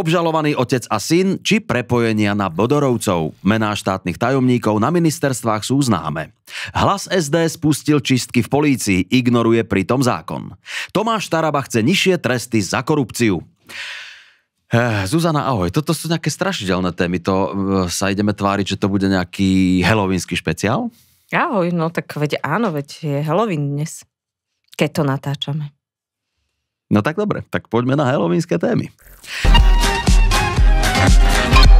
Obžalovaný otec a syn či prepojenia na Bodorovcov. Mená štátnych tajomníkov na ministerstvách sú známe. Hlas SD spustil čistky v polícii, ignoruje pritom zákon. Tomáš Taraba chce nižšie tresty za korupciu. Eh, Zuzana, ahoj. Toto sú nejaké strašidelné témy. To eh, sa ideme tváriť, že to bude nejaký helovínsky špeciál? Ahoj, no tak veď áno, veď je helovín dnes, keď to natáčame. No tak dobre, tak poďme na helovínske témy.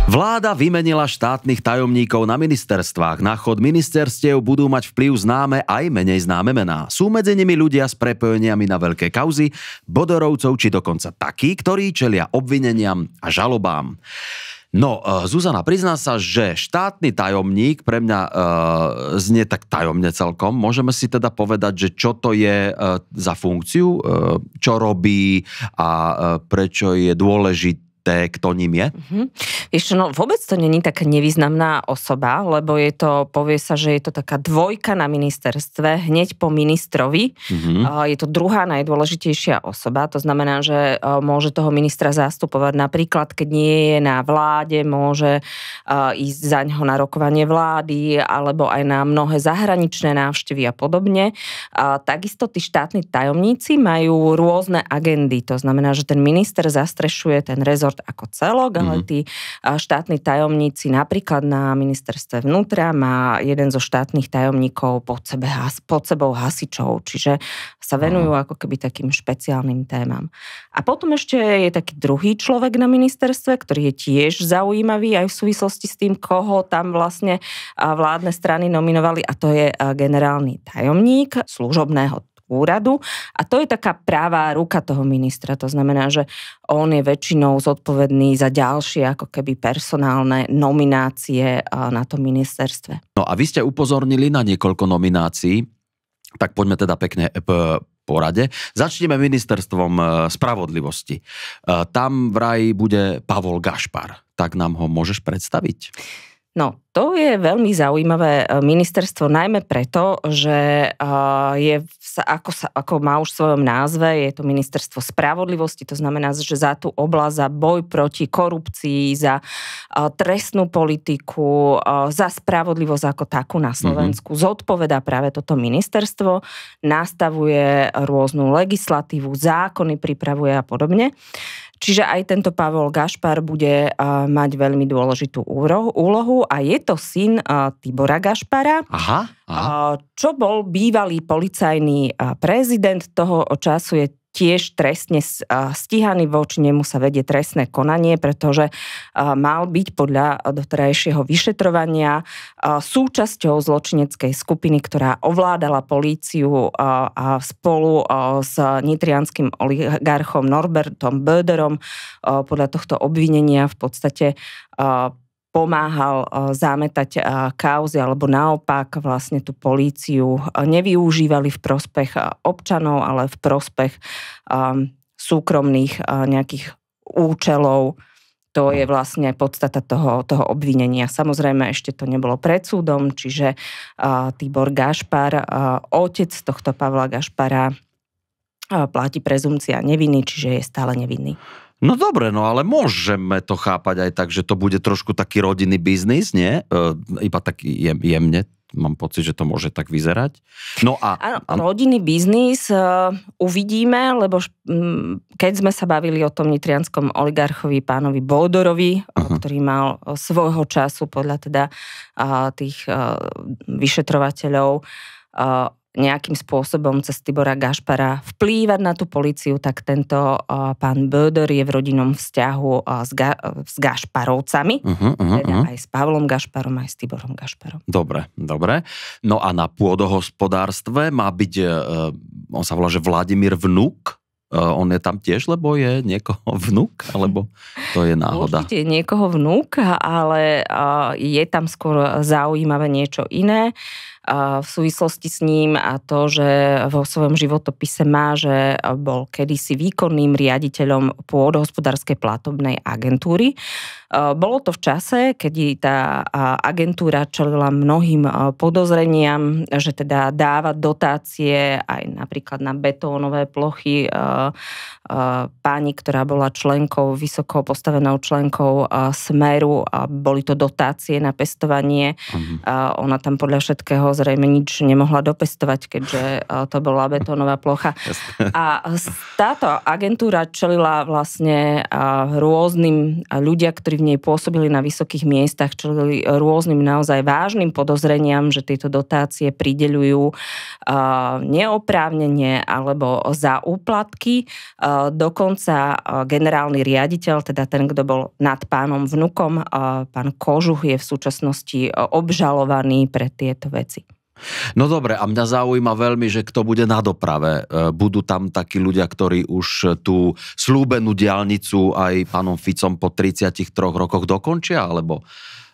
Vláda vymenila štátnych tajomníkov na ministerstvách. Na chod ministerstiev budú mať vplyv známe aj menej známe mená. Sú medzi nimi ľudia s prepojeniami na veľké kauzy, bodorovcov či dokonca takí, ktorí čelia obvineniam a žalobám. No, e, Zuzana, prizná sa, že štátny tajomník pre mňa e, znie tak tajomne celkom. Môžeme si teda povedať, že čo to je e, za funkciu, e, čo robí a e, prečo je dôležitý kto ním je? Mm-hmm. Ešte, no vôbec to není taká nevýznamná osoba, lebo je to, povie sa, že je to taká dvojka na ministerstve, hneď po ministrovi. Mm-hmm. Je to druhá najdôležitejšia osoba, to znamená, že e, môže toho ministra zastupovať napríklad, keď nie je na vláde, môže e, ísť za ňoho na rokovanie vlády, alebo aj na mnohé zahraničné návštevy a podobne. Takisto tí štátni tajomníci majú rôzne agendy, to znamená, že ten minister zastrešuje ten rezort rezort ako celok, mm-hmm. ale mhm. tí štátni tajomníci napríklad na ministerstve vnútra má jeden zo štátnych tajomníkov pod, sebe, pod sebou hasičov, čiže sa venujú ako keby takým špeciálnym témam. A potom ešte je taký druhý človek na ministerstve, ktorý je tiež zaujímavý aj v súvislosti s tým, koho tam vlastne vládne strany nominovali a to je generálny tajomník služobného úradu a to je taká práva ruka toho ministra. To znamená, že on je väčšinou zodpovedný za ďalšie ako keby personálne nominácie na tom ministerstve. No a vy ste upozornili na niekoľko nominácií, tak poďme teda pekne e, porade. Začneme ministerstvom e, spravodlivosti. E, tam vraj bude Pavol Gašpar. Tak nám ho môžeš predstaviť? No, to je veľmi zaujímavé eh, ministerstvo, najmä preto, že eh, je, ako, sa, ako má už v svojom názve, je to ministerstvo spravodlivosti, to znamená, že za tú oblasť, za boj proti korupcii, za eh, trestnú politiku, za spravodlivosť ako takú na mhm. Slovensku, mm-hmm. zodpovedá práve toto ministerstvo, nastavuje rôznu legislatívu, zákony pripravuje a podobne. Čiže aj tento Pavol Gašpar bude eh, mať veľmi dôležitú úlohu a je to syn eh, Tibora Gašpara, aha, aha. Eh, čo bol bývalý policajný prezident toho času, je tiež trestne stíhaný, voči nemu sa vedie trestné konanie, pretože mal byť podľa doterajšieho vyšetrovania súčasťou zločineckej skupiny, ktorá ovládala políciu a spolu s nitrianským oligarchom Norbertom Böderom podľa tohto obvinenia v podstate pomáhal e, zámetať e, kauzy alebo naopak vlastne tú políciu e, nevyužívali v prospech občanov, ale v prospech súkromných nejakých účelov. To je vlastne podstata toho, toho obvinenia. Samozrejme, ešte to nebolo pred súdom, čiže Tibor Gašpar, otec tohto Pavla Gašpara, platí prezumcia neviny, čiže je stále nevinný. No dobre, no ale môžeme to chápať aj tak, že to bude trošku taký rodinný biznis, nie? E, iba taký jem, jemne, mám pocit, že to môže tak vyzerať. No a... a, a... rodinný biznis e, uvidíme, lebo š, m, keď sme sa bavili o tom nitrianskom oligarchovi pánovi Bodorovi, uh-huh. ktorý mal svojho času podľa teda a, tých a, e, vyšetrovateľov a, e, nejakým spôsobom cez Tibora Gašpara vplývať na tú policiu, tak tento uh, pán Böder je v rodinnom vzťahu uh, s, Ga- s Gašparovcami, uh-huh, uh-huh, teda mhm. aj s Pavlom Gašparom, aj s Tiborom Gašparom. Dobre, dobre. No a na pôdohospodárstve má byť, uh, on sa volá, že Vladimír Vnúk, e, on je tam tiež, lebo je niekoho vnúk, alebo to je náhoda? Určite niekoho vnúk, ale je tam skôr zaujímavé niečo iné v súvislosti s ním a to, že vo svojom životopise má, že bol kedysi výkonným riaditeľom pôdohospodárskej platobnej agentúry. E, bolo to v čase, keď tá agentúra čelila mnohým e, podozreniam, že teda dáva dotácie aj napríklad na betónové plochy e, páni, ktorá bola členkou, vysoko postavenou členkou Smeru. a Boli to dotácie na pestovanie. Mhm. Ona tam podľa všetkého toho zrejme nič nemohla dopestovať, keďže e, to bola betónová plocha. A táto agentúra čelila vlastne e, rôznym e, ľudia, ktorí v nej pôsobili na vysokých miestach, čelili rôznym naozaj vážnym podozreniam, že tieto dotácie prideľujú neoprávnenie alebo za úplatky. Dokonca generálny riaditeľ, teda ten, kto bol nad pánom vnukom, pán Kožuch je v súčasnosti obžalovaný pre tieto veci. No dobre, a mňa zaujíma veľmi, že kto bude na doprave. E, budú tam takí ľudia, ktorí už tú slúbenú diálnicu aj pánom Ficom po 33 rokoch dokončia, alebo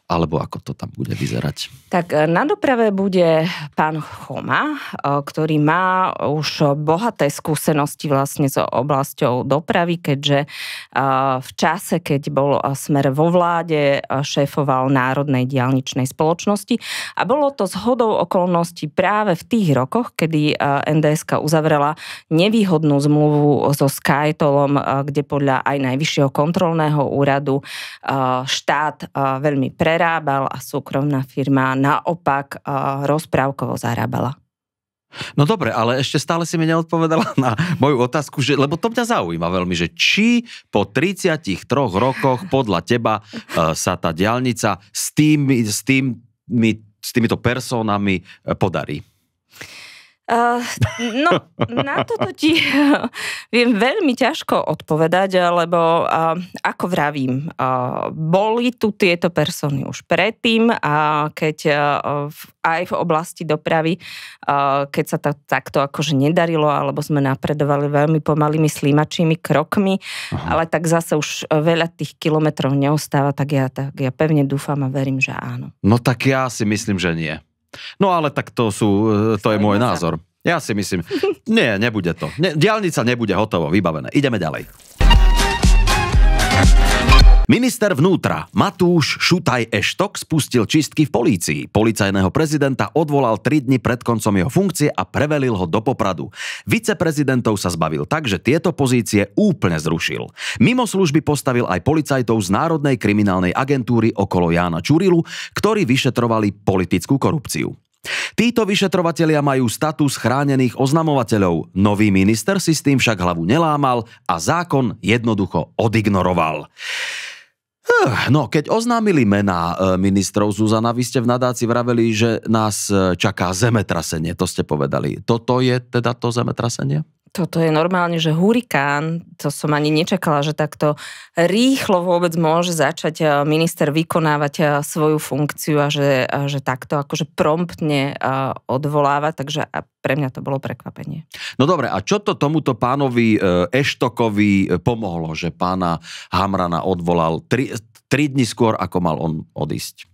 alebo ako to tam bude vyzerať? Tak e, na doprave bude pán Choma, e, ktorý má už bohaté skúsenosti vlastne s oblasťou dopravy, keďže e, v čase, keď bol smer vo vláde, šéfoval Národnej diálničnej spoločnosti a bolo to zhodou okolností práve v tých rokoch, kedy NDSK uzavrela nevýhodnú zmluvu so Skytolom, kde podľa aj Najvyššieho kontrolného úradu štát veľmi pre prerábal a súkromná firma naopak rozprávkovo zarábala. No dobre, ale ešte stále si mi neodpovedala na moju otázku, že, lebo to mňa zaujíma veľmi, že či po 33 rokoch podľa teba uh, sa tá diálnica s, tými, s, tými, s týmito personami e, podarí. Uh, no, na toto ti viem veľmi ťažko odpovedať, lebo uh, ako vravím, uh, boli tu tieto persony už predtým a keď uh, v, aj v oblasti dopravy, uh, keď sa to takto akože nedarilo, alebo sme napredovali veľmi pomalými slímačími krokmi, Aha. ale tak zase už veľa tých kilometrov neostáva, tak ja, tak ja pevne dúfam a verím, že áno. No tak ja si myslím, že nie. No ale tak to, sú, e, to je môj názor. Ja si myslím, nie, nebude to. Ne, diálnica nebude hotovo, vybavené. Ideme ďalej. Minister vnútra Matúš Šutaj Eštok spustil čistky v polícii. Policajného prezidenta odvolal 3 dni pred koncom jeho funkcie a prevelil ho do popradu. Viceprezidentov sa zbavil tak, že tieto pozície úplne zrušil. Mimo služby postavil aj policajtov z Národnej kriminálnej agentúry okolo Jána Čurilu, ktorí vyšetrovali politickú korupciu. Títo vyšetrovatelia majú status chránených oznamovateľov. Nový minister si s tým však hlavu nelámal a zákon jednoducho odignoroval. No, keď oznámili mená eh, ministrov, Zuzana, vy ste v nadáci vraveli, že nás eh, čaká zemetrasenie, to ste povedali. Toto je teda to zemetrasenie? toto je normálne, že hurikán, to som ani nečakala, že takto rýchlo vôbec môže začať eh, minister vykonávať eh, svoju funkciu a že, a že takto akože promptne eh, odvoláva, takže pre mňa to bolo prekvapenie. No dobre, a čo to tomuto pánovi Eštokovi pomohlo, že pána Hamrana odvolal tri, tri dni skôr, ako mal on odísť?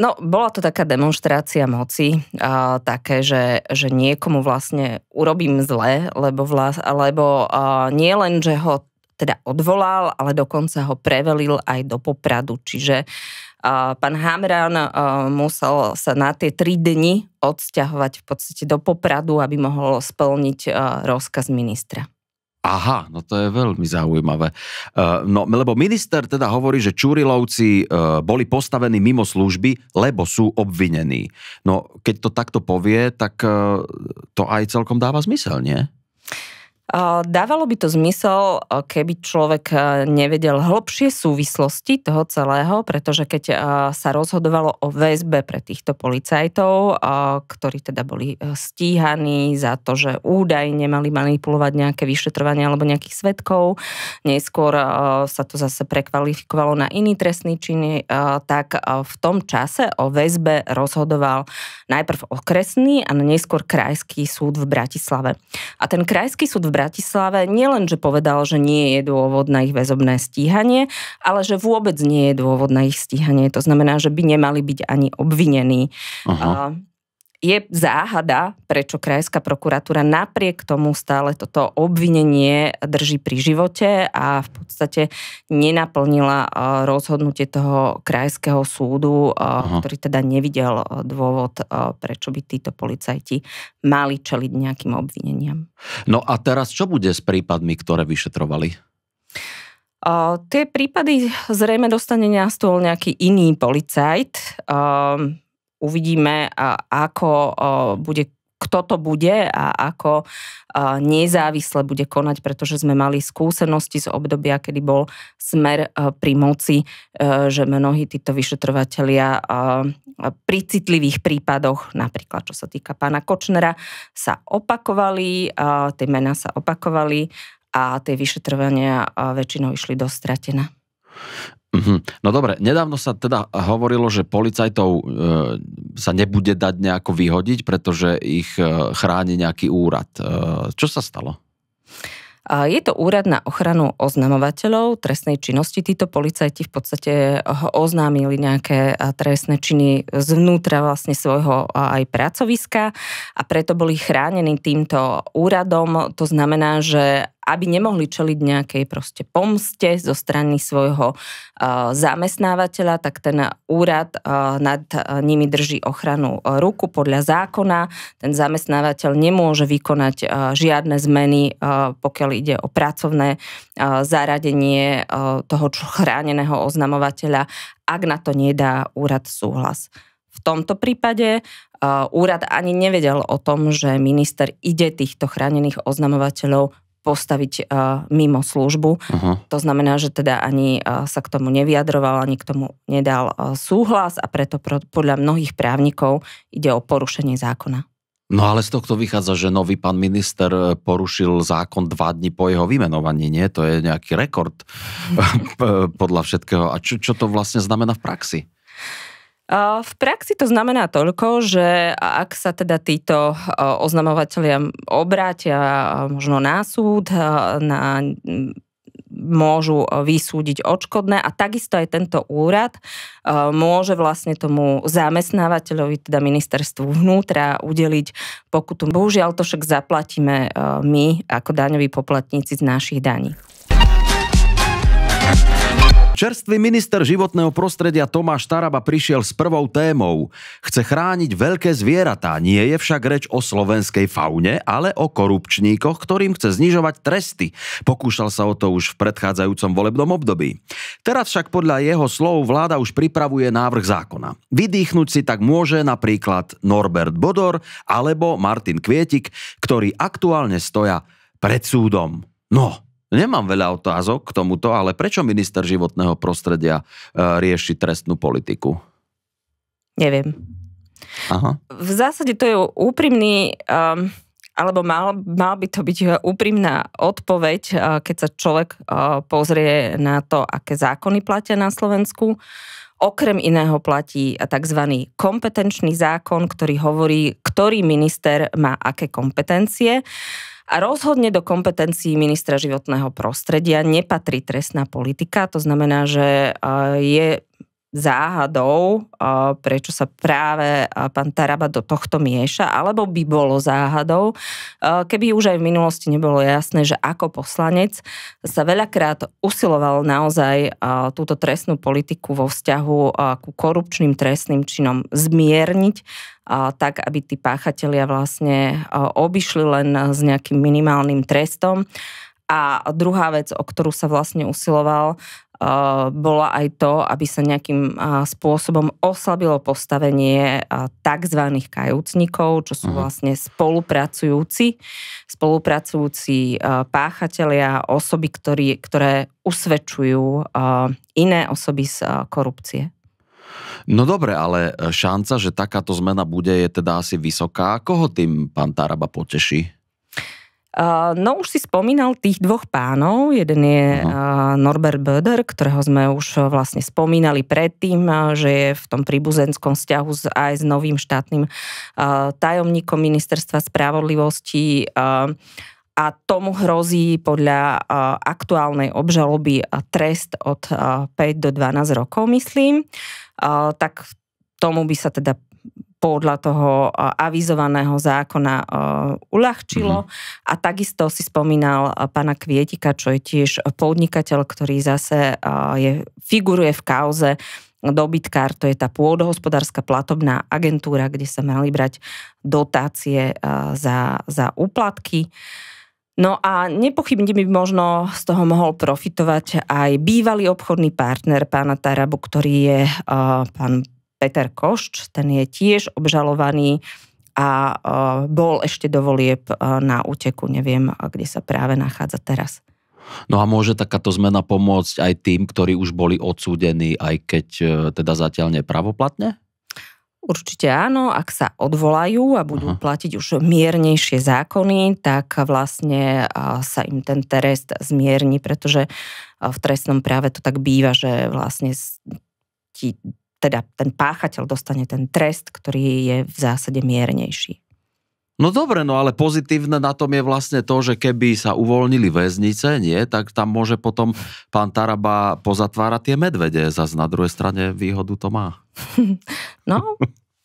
No, bola to taká demonstrácia moci, a, také, že, že niekomu vlastne urobím zle, lebo, vlas, lebo a, nie len, že ho teda odvolal, ale dokonca ho prevelil aj do popradu. Čiže a, pán Hamran a, musel sa na tie tri dni odsťahovať v podstate do popradu, aby mohol splniť a, rozkaz ministra. Aha, no to je veľmi zaujímavé. Eh, no, lebo minister teda hovorí, že Čurilovci eh, boli postavení mimo služby, lebo sú obvinení. No, keď to takto povie, tak eh, to aj celkom dáva zmysel, nie? Eh, dávalo by to zmysel, eh, keby človek eh, nevedel hlbšie súvislosti toho celého, pretože keď sa rozhodovalo o väzbe pre týchto policajtov, ktorí teda boli stíhaní za to, že údajne mali manipulovať nejaké vyšetrovanie alebo nejakých svetkov, neskôr sa to zase prekvalifikovalo na iný trestný čin, tak v tom čase o väzbe rozhodoval najprv okresný a neskôr krajský súd v Bratislave. A ten krajský súd v Bratislave Bratislave nielen, že povedal, že nie je dôvod na ich väzobné stíhanie, ale že vôbec nie je dôvod na ich stíhanie. To znamená, že by nemali byť ani obvinení. Aha je záhada, prečo krajská prokuratúra napriek tomu stále toto obvinenie drží pri živote a v podstate nenaplnila eh, rozhodnutie toho krajského súdu, eh, Aha. ktorý teda nevidel eh, dôvod, prečo by títo policajti mali čeliť nejakým obvineniam. No a teraz čo bude s prípadmi, ktoré vyšetrovali? O, tie prípady zrejme dostane na stôl nejaký iný policajt. O, ehm, uvidíme, ako bude kto to bude a ako nezávisle bude konať, pretože sme mali skúsenosti z obdobia, kedy bol smer pri moci, že mnohí títo vyšetrovateľia pri citlivých prípadoch, napríklad čo sa týka pána Kočnera, sa opakovali, tie mená sa opakovali a tie vyšetrovania väčšinou išli dostratené. Mm-hmm. No dobre, nedávno sa teda hovorilo, že policajtov e, sa nebude dať nejako vyhodiť, pretože ich e, chráni nejaký úrad. E, čo sa stalo? Je to úrad na ochranu oznamovateľov trestnej činnosti. Títo policajti v podstate oznámili nejaké e, trestné činy zvnútra vlastne svojho aj pracoviska a preto boli chránení týmto úradom. To znamená, že aby nemohli čeliť nejakej proste pomste zo strany svojho uh, zamestnávateľa, tak ten úrad uh, nad uh, nimi drží ochranu ruku podľa zákona. Ten zamestnávateľ nemôže vykonať žiadne zmeny, pokiaľ ide o pracovné zaradenie toho chráneného oznamovateľa, ak na to nedá úrad súhlas. V tomto prípade úrad ani nevedel o tom, že minister ide týchto chránených oznamovateľov postaviť uh, mimo službu. Uh-huh. To znamená, že teda ani uh, sa k tomu nevyjadroval, ani k tomu nedal uh, súhlas a preto pro, podľa mnohých právnikov ide o porušenie zákona. No ale z tohto vychádza, že nový pán minister porušil zákon dva dní po jeho vymenovaní, nie? To je nejaký rekord podľa všetkého. A čo, čo to vlastne znamená v praxi? V praxi to znamená toľko, že ak sa teda títo oznamovateľia obrátia možno na súd, na môžu vysúdiť odškodné a takisto aj tento úrad môže vlastne tomu zamestnávateľovi, teda ministerstvu vnútra, udeliť pokutu. Bohužiaľ to však zaplatíme my ako daňoví poplatníci z našich daní. Čerstvý minister životného prostredia Tomáš Taraba prišiel s prvou témou. Chce chrániť veľké zvieratá. Nie je však reč o slovenskej faune, ale o korupčníkoch, ktorým chce znižovať tresty. Pokúšal sa o to už v predchádzajúcom volebnom období. Teraz však podľa jeho slov vláda už pripravuje návrh zákona. Vydýchnuť si tak môže napríklad Norbert Bodor alebo Martin Kvietik, ktorý aktuálne stoja pred súdom. No, Nemám veľa otázok k tomuto, ale prečo minister životného prostredia e, rieši trestnú politiku? Neviem. Aha. V zásade to je úprimný, um, alebo mal, mal by to byť e, úprimná odpoveď, e, keď sa človek pozrie na to, aké zákony platia na Slovensku. Okrem iného platí tzv. kompetenčný zákon, ktorý hovorí, ktorý minister má aké kompetencie. Uh, a rozhodne do kompetencií ministra životného prostredia nepatrí trestná politika, to znamená, že je záhadou, prečo sa práve pán Taraba do tohto mieša, alebo by bolo záhadou, keby už aj v minulosti nebolo jasné, že ako poslanec sa veľakrát usiloval naozaj túto trestnú politiku vo vzťahu ku korupčným trestným činom zmierniť, tak aby tí páchatelia vlastne obišli len s nejakým minimálnym trestom. A druhá vec, o ktorú sa vlastne usiloval, bola aj to, aby sa nejakým spôsobom oslabilo postavenie tzv. kajúcnikov, čo sú mhm. vlastne spolupracujúci, spolupracujúci páchatelia, osoby, ktorí, ktoré usvedčujú iné osoby z korupcie. No dobre, ale e, šanca, že takáto zmena bude, je teda asi vysoká. Koho tým pán Taraba poteší? No už si spomínal tých dvoch pánov. Jeden je uh-huh. Norbert Böder, ktorého sme už e, vlastne spomínali predtým, e, že je v tom príbuzenskom vzťahu s, aj s novým štátnym e, tajomníkom ministerstva spravodlivosti a tomu hrozí podľa aktuálnej obžaloby trest od 5 do 12 rokov, myslím. Tak tomu by sa teda podľa toho e, avizovaného zákona e, uľahčilo. Mm-hmm. A takisto si spomínal e, pána Kvietika, čo je tiež podnikateľ, ktorý zase je, figuruje v kauze dobytkár, to je tá pôdohospodárska platobná agentúra, kde sa mali brať dotácie za, za úplatky. No a nepochybne by možno z toho mohol profitovať aj bývalý obchodný partner pána Tarabu, ktorý je uh, pán Peter Košč, ten je tiež obžalovaný a e, bol ešte do volieb e, na úteku, neviem, kde sa práve nachádza teraz. No a môže takáto zmena pomôcť aj tým, ktorí už boli odsúdení, aj keď e, teda zatiaľ nepravoplatne? Určite áno, ak sa odvolajú a budú Aha. platiť už miernejšie zákony, tak vlastne sa im ten trest zmierni, pretože v trestnom práve to tak býva, že vlastne ti teda ten páchateľ dostane ten trest, ktorý je v zásade miernejší. No dobre, no ale pozitívne na tom je vlastne to, že keby sa uvoľnili väznice, nie, tak tam môže potom pán Taraba pozatvárať tie medvede. Zas na druhej strane výhodu to má. No,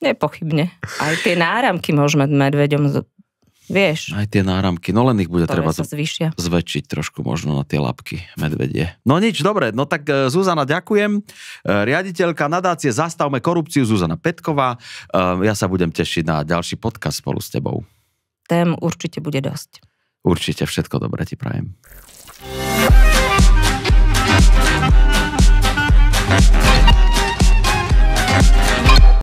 nepochybne. Aj tie náramky môžeme medveďom Vieš. Aj tie náramky, no len ich bude treba zvyšia. zväčšiť trošku možno na tie labky medvedie. No nič, dobre, no tak e, Zuzana, ďakujem. E, riaditeľka nadácie Zastavme korupciu, Zuzana Petková. E, ja sa budem tešiť na ďalší podcast spolu s tebou. Tém určite bude dosť. Určite, všetko dobre ti prajem.